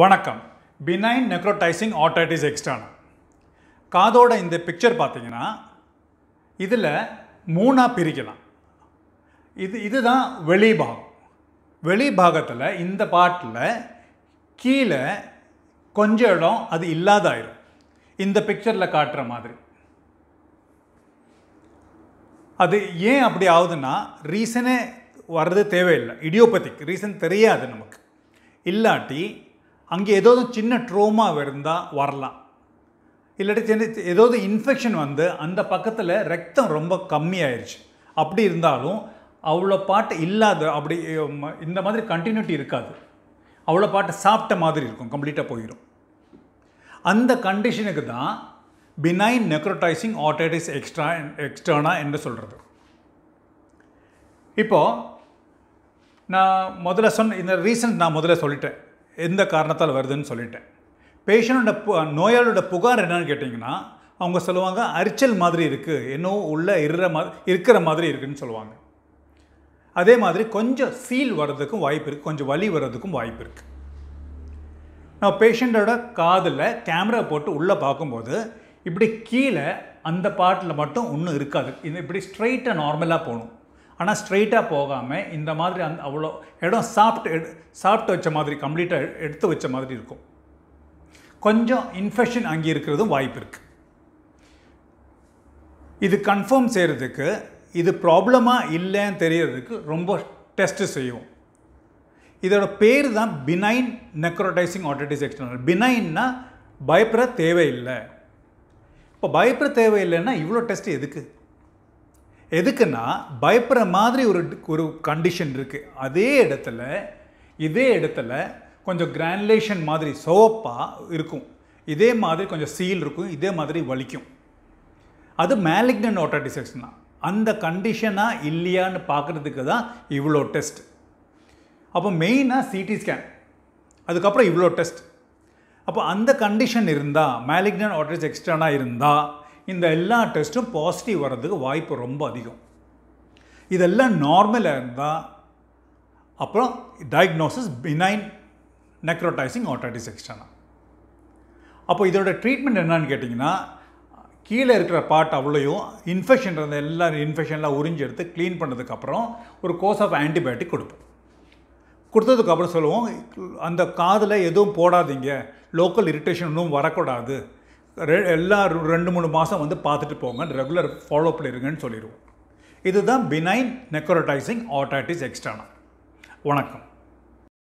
வணக்கம் பினைன் necrotising ஆர்டைட்டிஸ் external காதோட இந்த picture பார்த்தீங்கன்னா இதில் மூணாக பிரிக்கலாம் இது இதுதான் வெளிபாகம் வெளிபாகத்தில் இந்த பாட்டில் கீழே கொஞ்சம் இடம் அது இல்லாதாயிரும் இந்த பிக்சரில் காட்டுற மாதிரி அது ஏன் அப்படி ஆகுதுன்னா ரீசனே வர்றது தேவையில்லை இடியோபதிக் ரீசன் தெரியாது நமக்கு இல்லாட்டி அங்கே ஏதாவது சின்ன ட்ரோமா இருந்தால் வரலாம் இல்லாட்டி சின்ன ஏதாவது இன்ஃபெக்ஷன் வந்து அந்த பக்கத்தில் ரத்தம் ரொம்ப கம்மியாயிருச்சு அப்படி இருந்தாலும் அவ்வளோ பாட்டு இல்லாத அப்படி இந்த மாதிரி கண்டினியூட்டி இருக்காது அவ்வளோ பாட்டு சாப்பிட்ட மாதிரி இருக்கும் கம்ப்ளீட்டாக போயிடும் அந்த கண்டிஷனுக்கு தான் பினைன் நெக்ரோட்டைசிங் ஆட்டோடைஸ் எக்ஸ்ட்ரா எக்ஸ்டர்னா என்று சொல்கிறது இப்போது நான் முதல்ல சொன்ன இந்த ரீசன் நான் முதல்ல சொல்லிட்டேன் எந்த காரணத்தால் வருதுன்னு சொல்லிட்டேன் பேஷண்டோட பு நோயாளியோட புகார் என்னன்னு கேட்டிங்கன்னா அவங்க சொல்லுவாங்க அரிச்சல் மாதிரி இருக்குது இன்னும் உள்ளே இருற மாதிரி இருக்கிற மாதிரி இருக்குதுன்னு சொல்லுவாங்க அதே மாதிரி கொஞ்சம் சீல் வர்றதுக்கும் வாய்ப்பு இருக்குது கொஞ்சம் வலி வர்றதுக்கும் வாய்ப்பு இருக்குது நான் பேஷண்ட்டோட காதில் கேமரா போட்டு உள்ளே பார்க்கும்போது இப்படி கீழே அந்த பாட்டில் மட்டும் ஒன்றும் இருக்காது இது இப்படி ஸ்ட்ரைட்டாக நார்மலாக போகணும் ஆனால் ஸ்ட்ரைட்டாக போகாமல் இந்த மாதிரி அந் அவ்வளோ இடம் சாஃப்ட் எடு சாப்பிட்டு வச்ச மாதிரி கம்ப்ளீட்டாக எடுத்து வச்ச மாதிரி இருக்கும் கொஞ்சம் இன்ஃபெக்ஷன் அங்கே இருக்கிறதும் வாய்ப்பு இருக்குது இது கன்ஃபார்ம் செய்கிறதுக்கு இது ப்ராப்ளமாக இல்லைன்னு தெரியறதுக்கு ரொம்ப டெஸ்ட்டு செய்வோம் இதோட பேர் தான் பினைன் நெக்ரோடைசிங் ஆட்டிட்டிஸ் எக்ஸ்டர்னல் பினைன்னா பயப்பட தேவையில்லை இப்போ பயப்பட தேவையில்லைன்னா இவ்வளோ டெஸ்ட் எதுக்கு எதுக்குன்னா பயப்படுற மாதிரி ஒரு ஒரு கண்டிஷன் இருக்குது அதே இடத்துல இதே இடத்துல கொஞ்சம் கிரானுலேஷன் மாதிரி சோப்பாக இருக்கும் இதே மாதிரி கொஞ்சம் சீல் இருக்கும் இதே மாதிரி வலிக்கும் அது மேலிக்னன் ஆட்டோடிசெக்ஷன் தான் அந்த கண்டிஷனாக இல்லையான்னு பார்க்குறதுக்கு தான் இவ்வளோ டெஸ்ட் அப்போ மெயினாக சிடி ஸ்கேன் அதுக்கப்புறம் இவ்வளோ டெஸ்ட் அப்போ அந்த கண்டிஷன் இருந்தால் மேலிக்னன் ஆர்டர்ஸ் எக்ஸ்டர்னாக இருந்தால் இந்த எல்லா டெஸ்ட்டும் பாசிட்டிவ் வர்றதுக்கு வாய்ப்பு ரொம்ப அதிகம் இதெல்லாம் நார்மலாக இருந்தால் அப்புறம் டயக்னோசிஸ் பினைன் நெக்ரோடைசிங் ஆட்டோட்டிஸ் எக்ஸ்டனா அப்போ இதோட ட்ரீட்மெண்ட் என்னன்னு கேட்டிங்கன்னா கீழே இருக்கிற பார்ட் அவ்வளோயும் இன்ஃபெக்ஷன் இருந்த எல்லா இன்ஃபெக்ஷன்லாம் உறிஞ்சி எடுத்து க்ளீன் பண்ணதுக்கப்புறம் ஒரு கோர்ஸ் ஆஃப் ஆன்டிபயோட்டிக் கொடுப்போம் கொடுத்ததுக்கப்புறம் சொல்லுவோம் அந்த காதில் எதுவும் போடாதீங்க லோக்கல் இரிட்டேஷன் ஒன்றும் வரக்கூடாது எல்லா ரெண்டு மூணு மாதம் வந்து பார்த்துட்டு போங்க ரெகுலர் ஃபாலோ இருங்கன்னு சொல்லிடுவோம் இதுதான் பினைன் நெக்ரோட்டைசிங் ஆட்டாட்டிஸ் எக்ஸ்டர்னா வணக்கம்